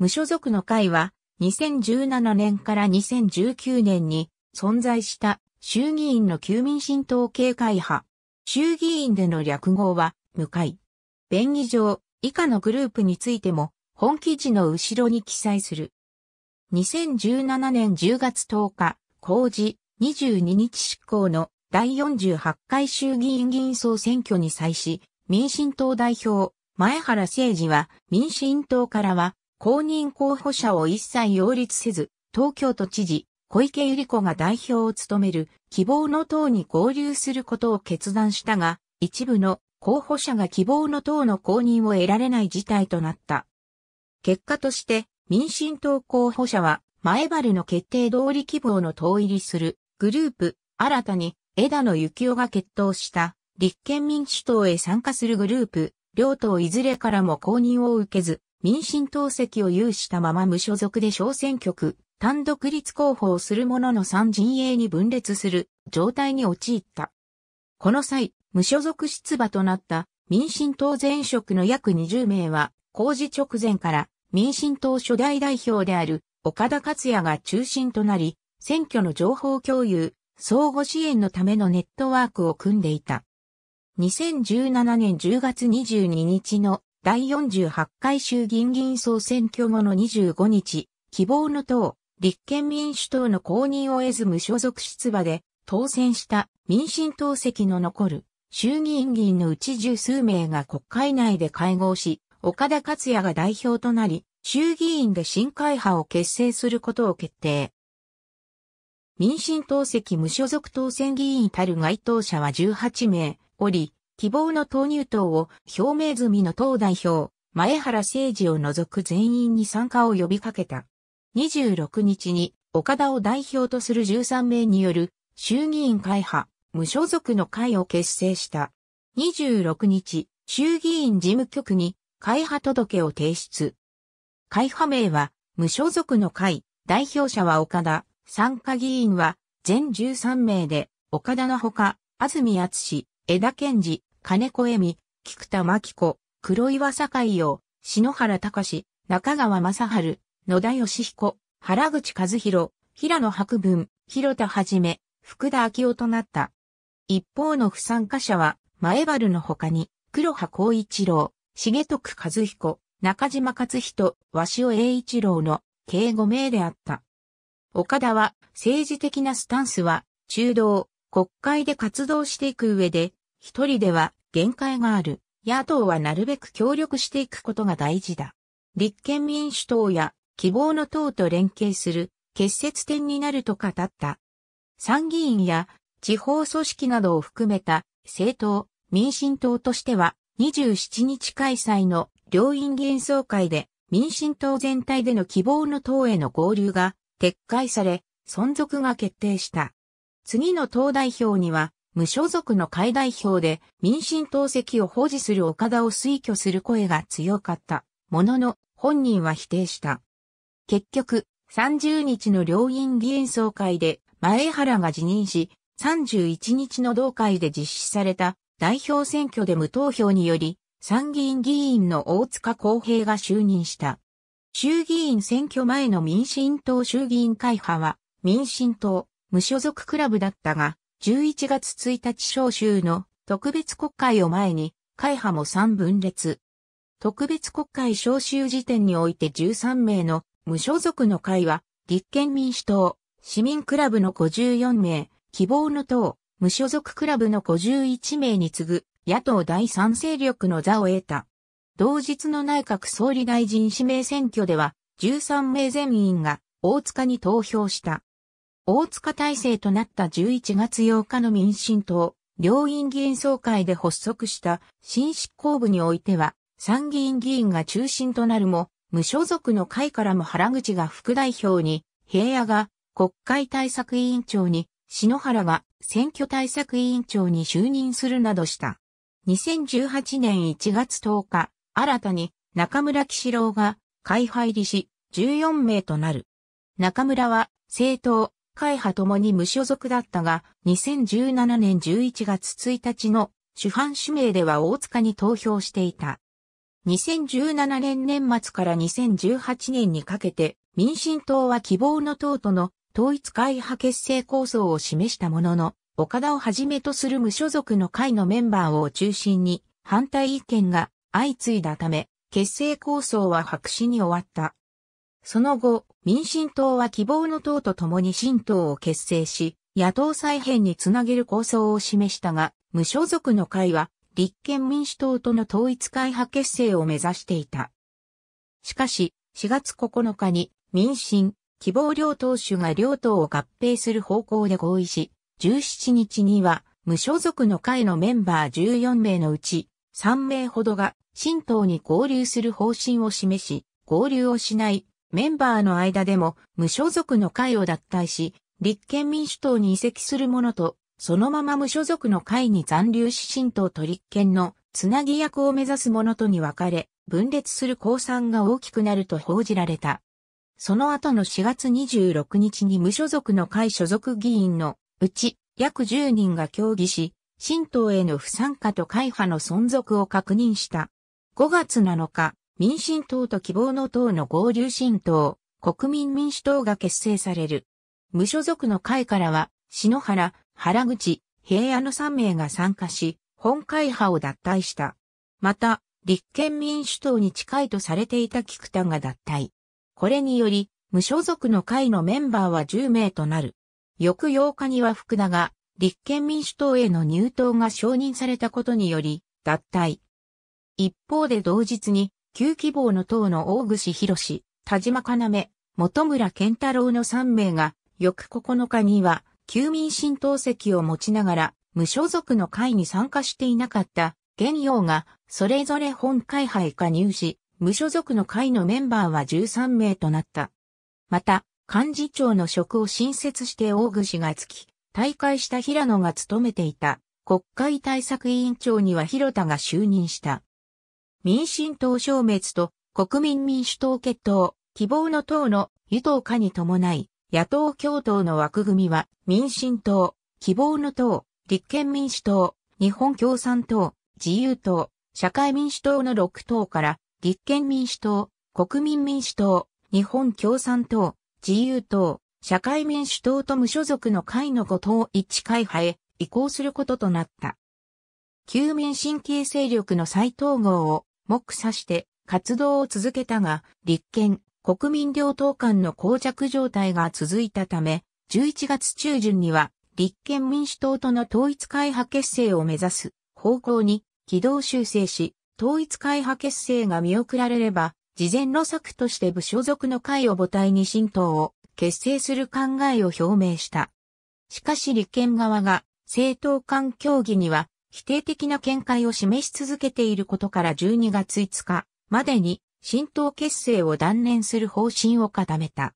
無所属の会は、2017年から2019年に存在した衆議院の旧民進党系会派。衆議院での略語は、無会。便宜上、以下のグループについても、本記事の後ろに記載する。2017年10月10日、公示22日執行の第48回衆議院議員総選挙に際し、民進党代表、前原誠司は、民進党からは、公認候補者を一切擁立せず、東京都知事、小池百合子が代表を務める希望の党に合流することを決断したが、一部の候補者が希望の党の公認を得られない事態となった。結果として、民進党候補者は、前原の決定通り希望の党入りするグループ、新たに枝野幸男が決闘した立憲民主党へ参加するグループ、両党いずれからも公認を受けず、民進党席を有したまま無所属で小選挙区、単独立候補をする者の三陣営に分裂する状態に陥った。この際、無所属出馬となった民進党前職の約20名は、工事直前から民進党初代代表である岡田克也が中心となり、選挙の情報共有、相互支援のためのネットワークを組んでいた。2017年10月22日の第48回衆議院議員総選挙後の25日、希望の党、立憲民主党の公認を得ず無所属出馬で当選した民進党席の残る衆議院議員のうち十数名が国会内で会合し、岡田克也が代表となり、衆議院で新会派を結成することを決定。民進党籍無所属当選議員たる該当者は18名おり、希望の投入党を表明済みの党代表、前原誠二を除く全員に参加を呼びかけた。26日に岡田を代表とする13名による衆議院会派無所属の会を結成した。26日、衆議院事務局に会派届を提出。会派名は無所属の会、代表者は岡田、参加議員は全13名で岡田のほか、安住厚志、枝健二、金子恵美、菊田真紀子、黒岩堺洋、篠原隆、中川正春、野田義彦、原口和弘、平野博文、広田はじめ、福田昭夫となった。一方の不参加者は、前原の他に、黒羽光一郎、重徳和彦、中島勝人、鷲尾栄一郎の計5名であった。岡田は、政治的なスタンスは、中道、国会で活動していく上で、一人では限界がある。野党はなるべく協力していくことが大事だ。立憲民主党や希望の党と連携する結節点になると語った。参議院や地方組織などを含めた政党、民進党としては27日開催の両院議員総会で民進党全体での希望の党への合流が撤回され存続が決定した。次の党代表には無所属の会代表で民進党席を保持する岡田を推挙する声が強かった。ものの、本人は否定した。結局、30日の両院議員総会で前原が辞任し、31日の同会で実施された代表選挙で無投票により、参議院議員の大塚公平が就任した。衆議院選挙前の民進党衆議院会派は、民進党、無所属クラブだったが、11月1日召集の特別国会を前に、会派も3分裂。特別国会召集時点において13名の無所属の会は、立憲民主党、市民クラブの54名、希望の党、無所属クラブの51名に次ぐ、野党第三勢力の座を得た。同日の内閣総理大臣指名選挙では、13名全員が大塚に投票した。大塚体制となった11月8日の民進党、両院議員総会で発足した新執行部においては、参議院議員が中心となるも、無所属の会からも原口が副代表に、平野が国会対策委員長に、篠原が選挙対策委員長に就任するなどした。2018年1月10日、新たに中村喜四郎が会派入りし、14名となる。中村は政党、会派ともに無所属だったが、2017年11月1日の主犯指名では大塚に投票していた。2017年年末から2018年にかけて、民進党は希望の党との統一会派結成構想を示したものの、岡田をはじめとする無所属の会のメンバーを中心に反対意見が相次いだため、結成構想は白紙に終わった。その後、民進党は希望の党と共に新党を結成し、野党再編につなげる構想を示したが、無所属の会は、立憲民主党との統一会派結成を目指していた。しかし、4月9日に、民進、希望両党首が両党を合併する方向で合意し、17日には、無所属の会のメンバー14名のうち、3名ほどが、新党に合流する方針を示し、合流をしないメンバーの間でも無所属の会を脱退し、立憲民主党に移籍するものと、そのまま無所属の会に残留し新党と立憲のつなぎ役を目指すものとに分かれ、分裂する公算が大きくなると報じられた。その後の4月26日に無所属の会所属議員のうち約10人が協議し、新党への不参加と会派の存続を確認した。5月7日、民進党と希望の党の合流新党、国民民主党が結成される。無所属の会からは、篠原、原口、平野の3名が参加し、本会派を脱退した。また、立憲民主党に近いとされていた菊田が脱退。これにより、無所属の会のメンバーは10名となる。翌8日には福田が、立憲民主党への入党が承認されたことにより、脱退。一方で同日に、旧希望の党の大串博士、田島要、本村健太郎の3名が、翌9日には、旧民新党席を持ちながら、無所属の会に参加していなかった、現要が、それぞれ本会派へ加入し、無所属の会のメンバーは13名となった。また、幹事長の職を新設して大串がつき、大会した平野が務めていた、国会対策委員長には広田が就任した。民進党消滅と国民民主党決闘、希望の党の与党化に伴い、野党共闘の枠組みは民進党、希望の党、立憲民主党、日本共産党、自由党、社会民主党の6党から立憲民主党、国民民主党、日本共産党、自由党、社会民主党と無所属の会の5党一会派へ移行することとなった。旧民進系勢力の再統合を目指して活動を続けたが、立憲、国民両党間の膠着状態が続いたため、11月中旬には立憲民主党との統一会派結成を目指す方向に軌道修正し、統一会派結成が見送られれば、事前路策として部所属の会を母体に新党を結成する考えを表明した。しかし立憲側が政党間協議には否定的な見解を示し続けていることから12月5日までに新党結成を断念する方針を固めた。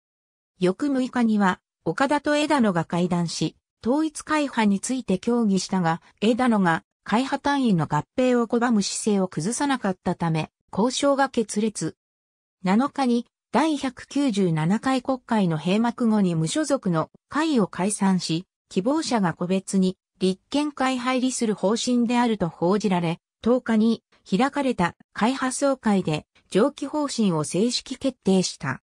翌6日には、岡田と枝野が会談し、統一会派について協議したが、枝野が会派単位の合併を拒む姿勢を崩さなかったため、交渉が決裂。7日に、第197回国会の閉幕後に無所属の会を解散し、希望者が個別に立憲会配理する方針であると報じられ、10日に開かれた会派総会で上記方針を正式決定した。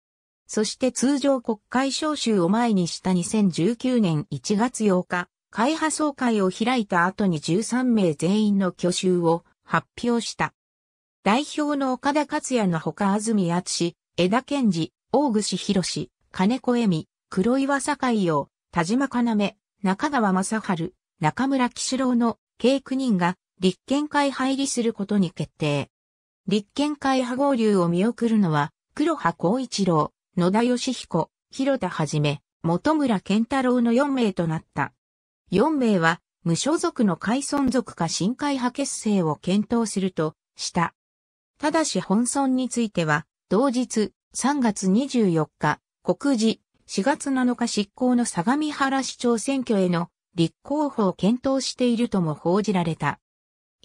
そして通常国会召集を前にした2019年1月8日、会派総会を開いた後に13名全員の挙手を発表した。代表の岡田克也のほか安住敦枝健二、大串博士、金子恵美、黒岩井を、田島要、中川正春、中村騎士郎の計9人が立憲会入りすることに決定。立憲会派合流を見送るのは、黒羽光一郎、野田義彦、広田はじめ、本村健太郎の4名となった。4名は、無所属の海村族か新会派結成を検討すると、した。ただし本村については、同日3月24日、告示、4月7日執行の相模原市長選挙への立候補を検討しているとも報じられた。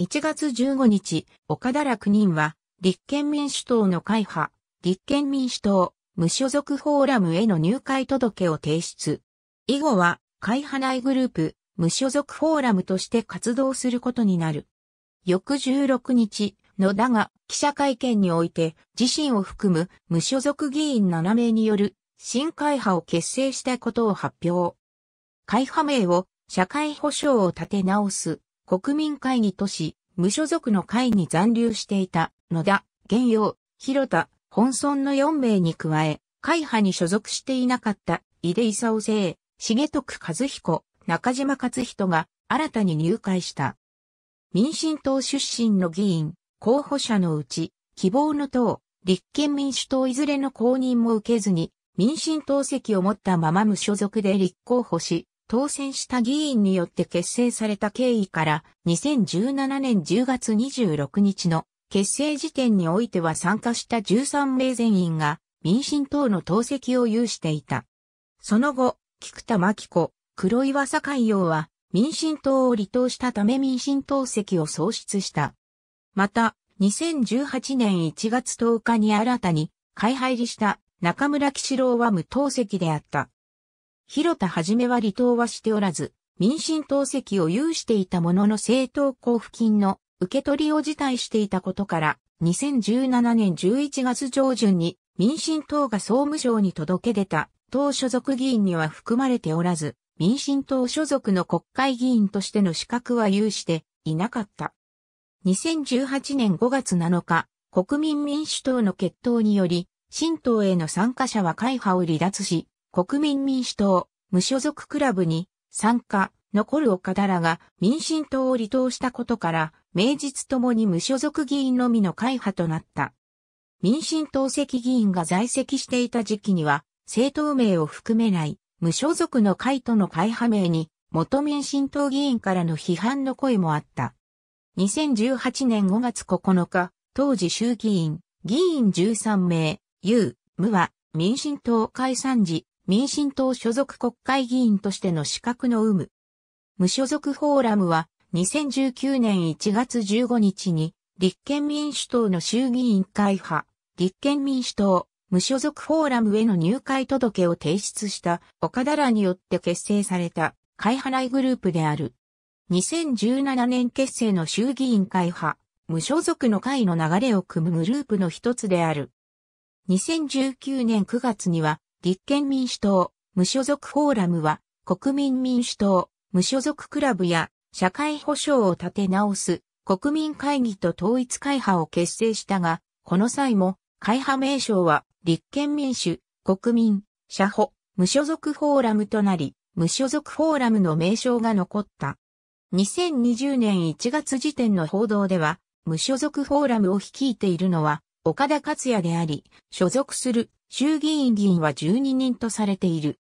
1月15日、岡田ら9人は、立憲民主党の会派、立憲民主党、無所属フォーラムへの入会届を提出。以後は、会派内グループ、無所属フォーラムとして活動することになる。翌16日、野田が記者会見において自身を含む無所属議員7名による新会派を結成したことを発表。会派名を社会保障を立て直す国民会議とし、無所属の会に残留していた野田、玄洋、広田、本村の4名に加え、会派に所属していなかった井出勲生、重徳和彦、中島克人が新たに入会した。民進党出身の議員、候補者のうち、希望の党、立憲民主党いずれの公認も受けずに、民進党席を持ったまま無所属で立候補し、当選した議員によって結成された経緯から2017年10月26日の結成時点においては参加した13名全員が民進党の党籍を有していた。その後、菊田真紀子、黒岩坂洋は民進党を離党したため民進党籍を創出した。また、2018年1月10日に新たに開廃りした中村喜士郎は無党籍であった。広田はじめは離党はしておらず、民進党籍を有していたものの政党交付金の受け取りを辞退していたことから、2017年11月上旬に民進党が総務省に届け出た党所属議員には含まれておらず、民進党所属の国会議員としての資格は有していなかった。2018年5月7日、国民民主党の決闘により、新党への参加者は会派を離脱し、国民民主党、無所属クラブに参加、残る岡田らが民進党を離党したことから、名実ともに無所属議員のみの会派となった。民進党籍議員が在籍していた時期には、政党名を含めない無所属の会との会派名に、元民進党議員からの批判の声もあった。2018年5月9日、当時衆議院、議員13名、有、無は、民進党解散時、民進党所属国会議員としての資格の有無。無所属フォーラムは2019年1月15日に立憲民主党の衆議院会派、立憲民主党、無所属フォーラムへの入会届を提出した岡田らによって結成された会払いグループである。2017年結成の衆議院会派、無所属の会の流れを組むグループの一つである。2019年9月には立憲民主党、無所属フォーラムは、国民民主党、無所属クラブや、社会保障を立て直す、国民会議と統一会派を結成したが、この際も、会派名称は、立憲民主、国民、社保、無所属フォーラムとなり、無所属フォーラムの名称が残った。2020年1月時点の報道では、無所属フォーラムを率いているのは、岡田克也であり、所属する衆議院議員は12人とされている。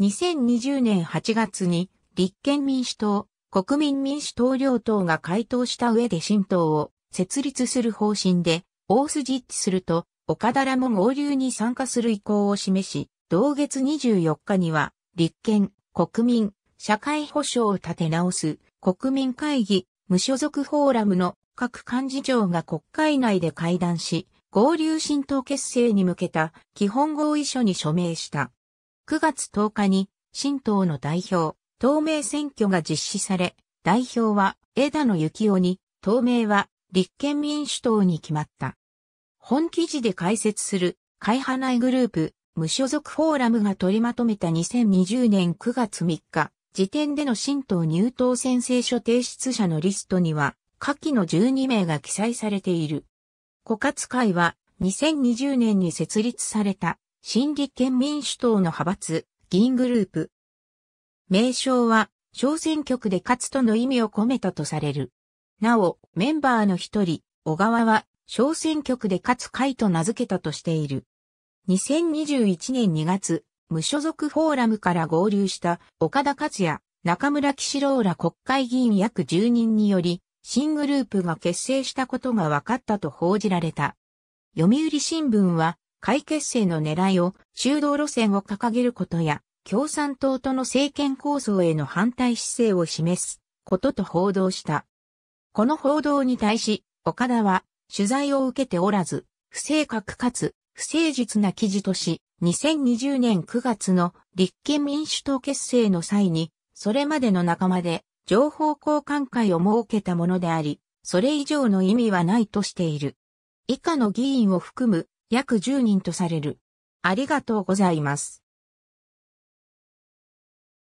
2020年8月に立憲民主党、国民民主党両党が回答した上で新党を設立する方針で、大筋一致すると、岡田らも合流に参加する意向を示し、同月24日には、立憲、国民、社会保障を立て直す、国民会議、無所属フォーラムの各幹事長が国会内で会談し、合流新党結成に向けた基本合意書に署名した。9月10日に新党の代表、党名選挙が実施され、代表は枝野幸男に、党名は立憲民主党に決まった。本記事で解説する会派内グループ無所属フォーラムが取りまとめた2020年9月3日時点での新党入党宣誓書提出者のリストには下記の12名が記載されている。枯渇会は2020年に設立された新立憲民主党の派閥議員グループ。名称は小選挙区で勝つとの意味を込めたとされる。なお、メンバーの一人、小川は小選挙区で勝つ会と名付けたとしている。2021年2月、無所属フォーラムから合流した岡田克也、中村喜郎ら国会議員約10人により、新グループが結成したことが分かったと報じられた。読売新聞は、会結成の狙いを修道路線を掲げることや、共産党との政権構想への反対姿勢を示すことと報道した。この報道に対し、岡田は取材を受けておらず、不正確かつ不誠実な記事とし、2020年9月の立憲民主党結成の際に、それまでの仲間で情報交換会を設けたものであり、それ以上の意味はないとしている。以下の議員を含む約10人とされる。ありがとうございます。